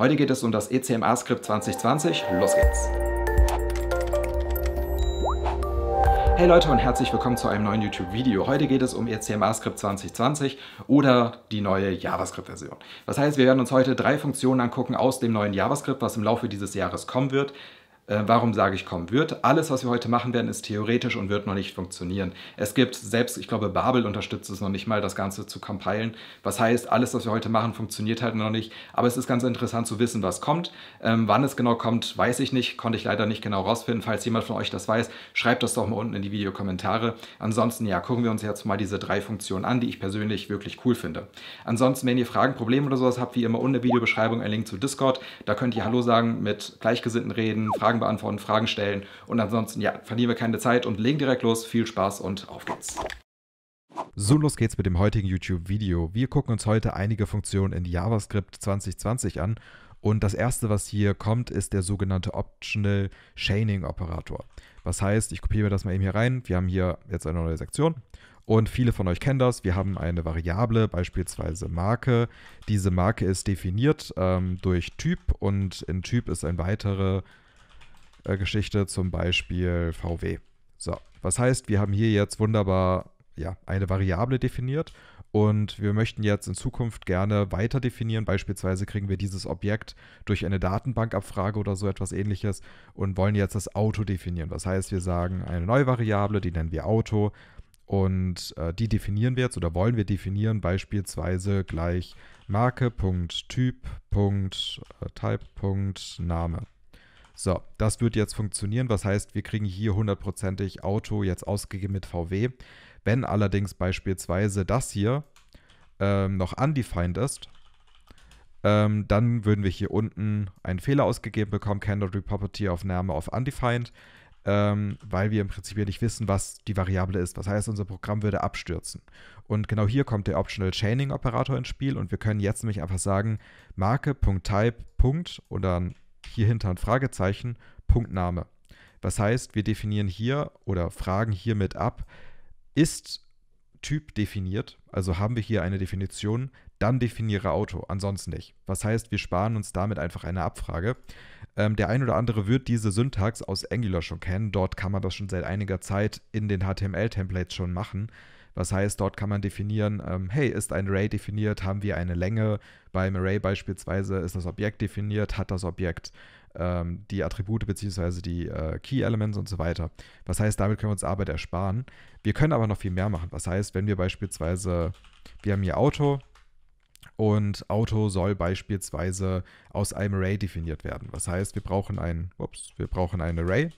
Heute geht es um das ECMA-Skript 2020. Los geht's! Hey Leute und herzlich willkommen zu einem neuen YouTube-Video. Heute geht es um ECMA-Skript 2020 oder die neue JavaScript-Version. Das heißt, wir werden uns heute drei Funktionen angucken aus dem neuen JavaScript, was im Laufe dieses Jahres kommen wird. Äh, warum sage ich kommen wird? Alles, was wir heute machen werden, ist theoretisch und wird noch nicht funktionieren. Es gibt selbst, ich glaube, Babel unterstützt es noch nicht mal, das Ganze zu compilen. Was heißt, alles, was wir heute machen, funktioniert halt noch nicht. Aber es ist ganz interessant zu wissen, was kommt. Ähm, wann es genau kommt, weiß ich nicht, konnte ich leider nicht genau rausfinden. Falls jemand von euch das weiß, schreibt das doch mal unten in die Videokommentare. Ansonsten, ja, gucken wir uns jetzt mal diese drei Funktionen an, die ich persönlich wirklich cool finde. Ansonsten, wenn ihr Fragen, Probleme oder sowas habt, wie immer unten in der Videobeschreibung ein Link zu Discord. Da könnt ihr Hallo sagen, mit Gleichgesinnten reden, Fragen Fragen beantworten, Fragen stellen. Und ansonsten, ja, verlieren wir keine Zeit und legen direkt los. Viel Spaß und auf geht's. So, los geht's mit dem heutigen YouTube-Video. Wir gucken uns heute einige Funktionen in JavaScript 2020 an. Und das erste, was hier kommt, ist der sogenannte Optional Chaining Operator. Was heißt, ich kopiere mir das mal eben hier rein. Wir haben hier jetzt eine neue Sektion. Und viele von euch kennen das. Wir haben eine Variable, beispielsweise Marke. Diese Marke ist definiert ähm, durch Typ und in Typ ist ein weiterer äh, Geschichte, zum Beispiel VW. So, was heißt, wir haben hier jetzt wunderbar ja, eine Variable definiert und wir möchten jetzt in Zukunft gerne weiter definieren. Beispielsweise kriegen wir dieses Objekt durch eine Datenbankabfrage oder so etwas ähnliches und wollen jetzt das Auto definieren. Was heißt, wir sagen eine neue Variable, die nennen wir Auto und äh, die definieren wir jetzt oder wollen wir definieren beispielsweise gleich Marke.typ.type.name. So, das wird jetzt funktionieren. Was heißt, wir kriegen hier hundertprozentig Auto jetzt ausgegeben mit VW. Wenn allerdings beispielsweise das hier ähm, noch undefined ist, ähm, dann würden wir hier unten einen Fehler ausgegeben bekommen, cannot reproperty auf Name auf undefined, ähm, weil wir im Prinzip ja nicht wissen, was die Variable ist. Was heißt, unser Programm würde abstürzen. Und genau hier kommt der Optional Chaining Operator ins Spiel und wir können jetzt nämlich einfach sagen, Marke.type. und dann hier hinter ein Fragezeichen, Punktname. Was heißt, wir definieren hier oder fragen hiermit ab, ist Typ definiert, also haben wir hier eine Definition, dann definiere Auto, ansonsten nicht. Was heißt, wir sparen uns damit einfach eine Abfrage. Ähm, der ein oder andere wird diese Syntax aus Angular schon kennen, dort kann man das schon seit einiger Zeit in den HTML-Templates schon machen. Was heißt, dort kann man definieren, ähm, hey, ist ein Array definiert, haben wir eine Länge? Beim Array beispielsweise ist das Objekt definiert, hat das Objekt ähm, die Attribute bzw. die äh, Key Elements und so weiter. Was heißt, damit können wir uns Arbeit ersparen. Wir können aber noch viel mehr machen. Was heißt, wenn wir beispielsweise, wir haben hier Auto, und Auto soll beispielsweise aus einem Array definiert werden. Was heißt, wir brauchen ein, ups, wir brauchen ein Array.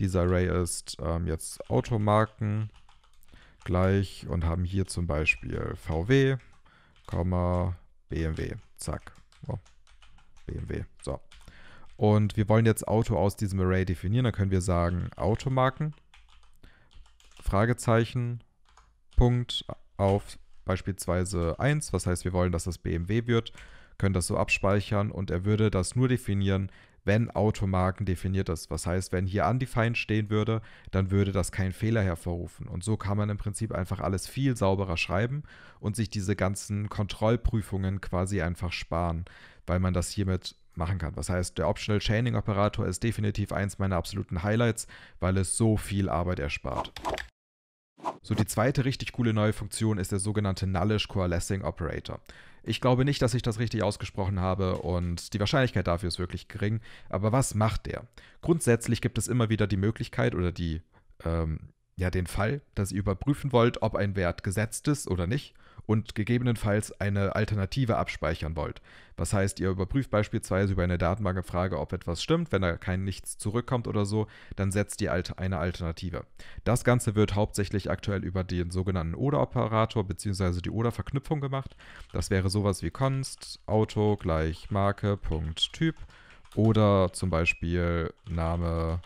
Dieser Array ist ähm, jetzt Automarken gleich und haben hier zum Beispiel VW, BMW. Zack. Oh, BMW. So. Und wir wollen jetzt Auto aus diesem Array definieren. Dann können wir sagen Automarken, Fragezeichen, Punkt auf beispielsweise 1. Was heißt, wir wollen, dass das BMW wird. Können das so abspeichern und er würde das nur definieren, wenn Automarken definiert ist. Was heißt, wenn hier undefined stehen würde, dann würde das keinen Fehler hervorrufen. Und so kann man im Prinzip einfach alles viel sauberer schreiben und sich diese ganzen Kontrollprüfungen quasi einfach sparen, weil man das hiermit machen kann. Was heißt, der Optional Chaining Operator ist definitiv eins meiner absoluten Highlights, weil es so viel Arbeit erspart. So, die zweite richtig coole neue Funktion ist der sogenannte Nullish Coalescing Operator. Ich glaube nicht, dass ich das richtig ausgesprochen habe und die Wahrscheinlichkeit dafür ist wirklich gering. Aber was macht der? Grundsätzlich gibt es immer wieder die Möglichkeit oder die ähm, ja den Fall, dass ihr überprüfen wollt, ob ein Wert gesetzt ist oder nicht und gegebenenfalls eine Alternative abspeichern wollt. Was heißt, ihr überprüft beispielsweise über eine Datenbankfrage, ob etwas stimmt, wenn da kein nichts zurückkommt oder so, dann setzt ihr eine Alternative. Das Ganze wird hauptsächlich aktuell über den sogenannten Oder-Operator bzw. die Oder-Verknüpfung gemacht. Das wäre sowas wie const auto gleich Marke Punkt Typ oder zum Beispiel Name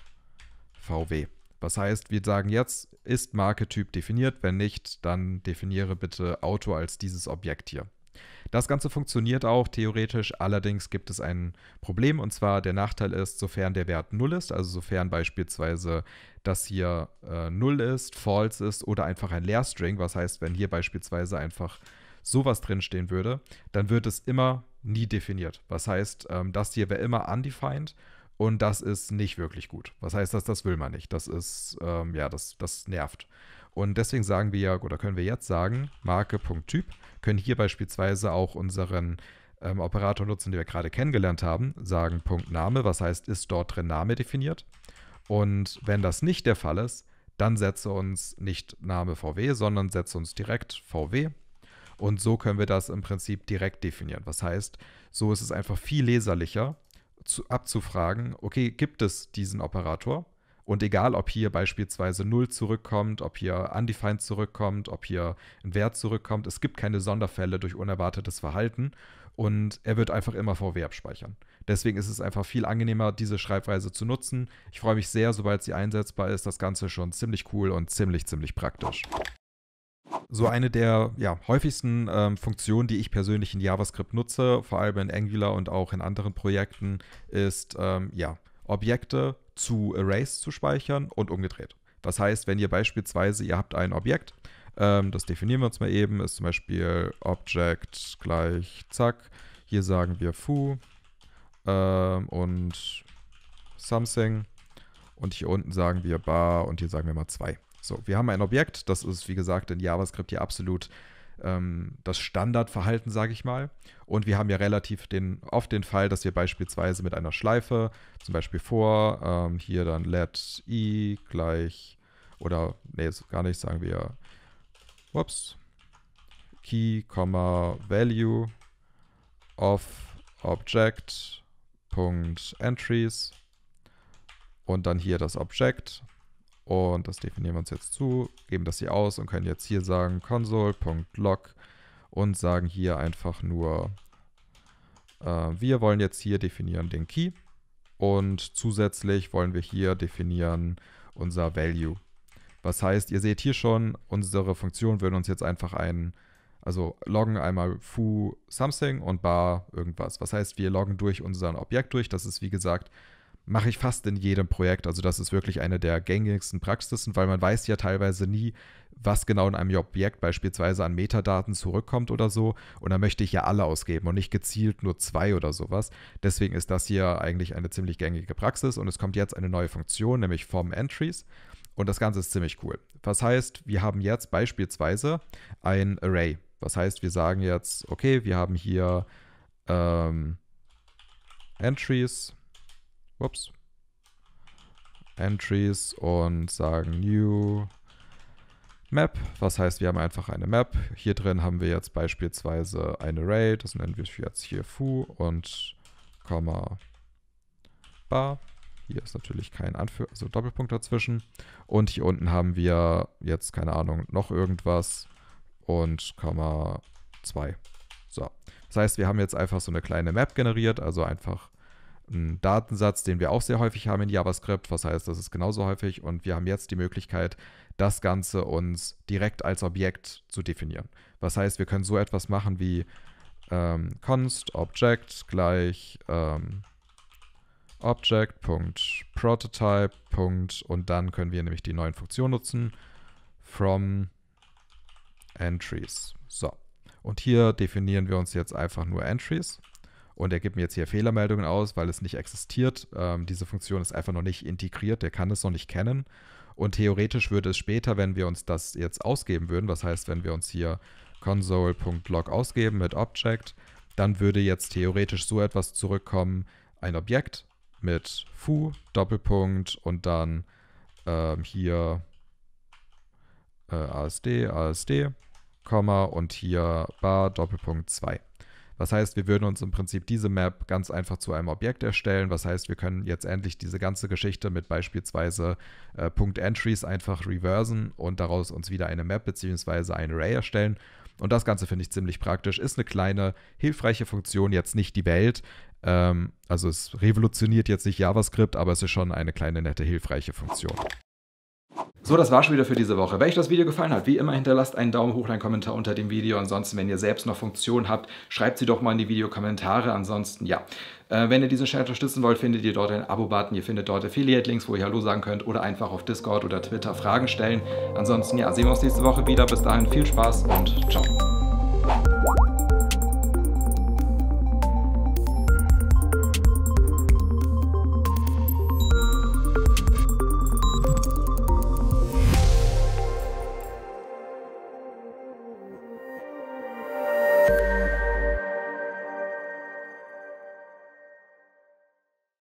VW. Das heißt, wir sagen jetzt, ist Marketyp definiert? Wenn nicht, dann definiere bitte Auto als dieses Objekt hier. Das Ganze funktioniert auch theoretisch, allerdings gibt es ein Problem und zwar der Nachteil ist, sofern der Wert 0 ist, also sofern beispielsweise das hier äh, 0 ist, false ist oder einfach ein Leerstring, was heißt, wenn hier beispielsweise einfach sowas drinstehen würde, dann wird es immer nie definiert. Was heißt, ähm, das hier wäre immer undefined und das ist nicht wirklich gut. Was heißt das? Das will man nicht. Das ist, ähm, ja, das, das nervt. Und deswegen sagen wir ja, oder können wir jetzt sagen, Marke.typ, können hier beispielsweise auch unseren ähm, Operator nutzen, den wir gerade kennengelernt haben, sagen Punkt Name, was heißt, ist dort drin Name definiert. Und wenn das nicht der Fall ist, dann setze uns nicht Name VW, sondern setze uns direkt VW. Und so können wir das im Prinzip direkt definieren. Was heißt, so ist es einfach viel leserlicher zu, abzufragen, okay, gibt es diesen Operator? Und egal, ob hier beispielsweise 0 zurückkommt, ob hier undefined zurückkommt, ob hier ein Wert zurückkommt, es gibt keine Sonderfälle durch unerwartetes Verhalten und er wird einfach immer vor VW speichern. Deswegen ist es einfach viel angenehmer, diese Schreibweise zu nutzen. Ich freue mich sehr, sobald sie einsetzbar ist. Das Ganze schon ziemlich cool und ziemlich, ziemlich praktisch so eine der ja, häufigsten ähm, Funktionen, die ich persönlich in JavaScript nutze, vor allem in Angular und auch in anderen Projekten, ist ähm, ja, Objekte zu Arrays zu speichern und umgedreht. Das heißt, wenn ihr beispielsweise, ihr habt ein Objekt, ähm, das definieren wir uns mal eben, ist zum Beispiel Object gleich zack, hier sagen wir foo ähm, und something und hier unten sagen wir bar und hier sagen wir mal 2. So, wir haben ein Objekt, das ist, wie gesagt, in JavaScript hier absolut ähm, das Standardverhalten, sage ich mal. Und wir haben ja relativ den, oft den Fall, dass wir beispielsweise mit einer Schleife, zum Beispiel vor, ähm, hier dann let i gleich, oder, nee, gar nicht, sagen wir, ups, key, value of object.entries und dann hier das Object und das definieren wir uns jetzt zu, geben das hier aus und können jetzt hier sagen console.log und sagen hier einfach nur, äh, wir wollen jetzt hier definieren den Key und zusätzlich wollen wir hier definieren unser Value. Was heißt, ihr seht hier schon, unsere Funktion würden uns jetzt einfach einen, also loggen einmal foo something und bar irgendwas. Was heißt, wir loggen durch unseren Objekt durch. Das ist wie gesagt mache ich fast in jedem Projekt. Also das ist wirklich eine der gängigsten Praxisen, weil man weiß ja teilweise nie, was genau in einem Objekt beispielsweise an Metadaten zurückkommt oder so. Und da möchte ich ja alle ausgeben und nicht gezielt nur zwei oder sowas. Deswegen ist das hier eigentlich eine ziemlich gängige Praxis und es kommt jetzt eine neue Funktion, nämlich Form Entries. Und das Ganze ist ziemlich cool. Was heißt, wir haben jetzt beispielsweise ein Array. Was heißt, wir sagen jetzt, okay, wir haben hier ähm, Entries ups, Entries und sagen New Map. Was heißt, wir haben einfach eine Map. Hier drin haben wir jetzt beispielsweise ein Array, das nennen wir jetzt hier foo und Komma bar. Hier ist natürlich kein Anführ also Doppelpunkt dazwischen. Und hier unten haben wir jetzt, keine Ahnung, noch irgendwas und Komma 2. So. Das heißt, wir haben jetzt einfach so eine kleine Map generiert, also einfach einen Datensatz, den wir auch sehr häufig haben in JavaScript, was heißt, das ist genauso häufig und wir haben jetzt die Möglichkeit, das Ganze uns direkt als Objekt zu definieren. Was heißt, wir können so etwas machen wie ähm, const object gleich ähm, object.prototype. Und dann können wir nämlich die neuen Funktionen nutzen from entries. So, und hier definieren wir uns jetzt einfach nur entries. Und er gibt mir jetzt hier Fehlermeldungen aus, weil es nicht existiert. Ähm, diese Funktion ist einfach noch nicht integriert, der kann es noch nicht kennen. Und theoretisch würde es später, wenn wir uns das jetzt ausgeben würden, was heißt, wenn wir uns hier console.log ausgeben mit Object, dann würde jetzt theoretisch so etwas zurückkommen, ein Objekt mit foo, Doppelpunkt und dann ähm, hier äh, asd, asd, Komma und hier bar, Doppelpunkt 2. Was heißt, wir würden uns im Prinzip diese Map ganz einfach zu einem Objekt erstellen. Was heißt, wir können jetzt endlich diese ganze Geschichte mit beispielsweise äh, Punkt-Entries einfach reversen und daraus uns wieder eine Map bzw. ein Array erstellen. Und das Ganze finde ich ziemlich praktisch. Ist eine kleine, hilfreiche Funktion, jetzt nicht die Welt. Ähm, also es revolutioniert jetzt nicht JavaScript, aber es ist schon eine kleine, nette, hilfreiche Funktion. So, das war schon wieder für diese Woche. Wenn euch das Video gefallen hat, wie immer hinterlasst einen Daumen hoch, einen Kommentar unter dem Video. Ansonsten, wenn ihr selbst noch Funktionen habt, schreibt sie doch mal in die Videokommentare. Ansonsten, ja. Äh, wenn ihr diesen Channel unterstützen wollt, findet ihr dort einen Abo-Button. Ihr findet dort Affiliate-Links, wo ihr Hallo sagen könnt oder einfach auf Discord oder Twitter Fragen stellen. Ansonsten, ja, sehen wir uns nächste Woche wieder. Bis dahin, viel Spaß und ciao.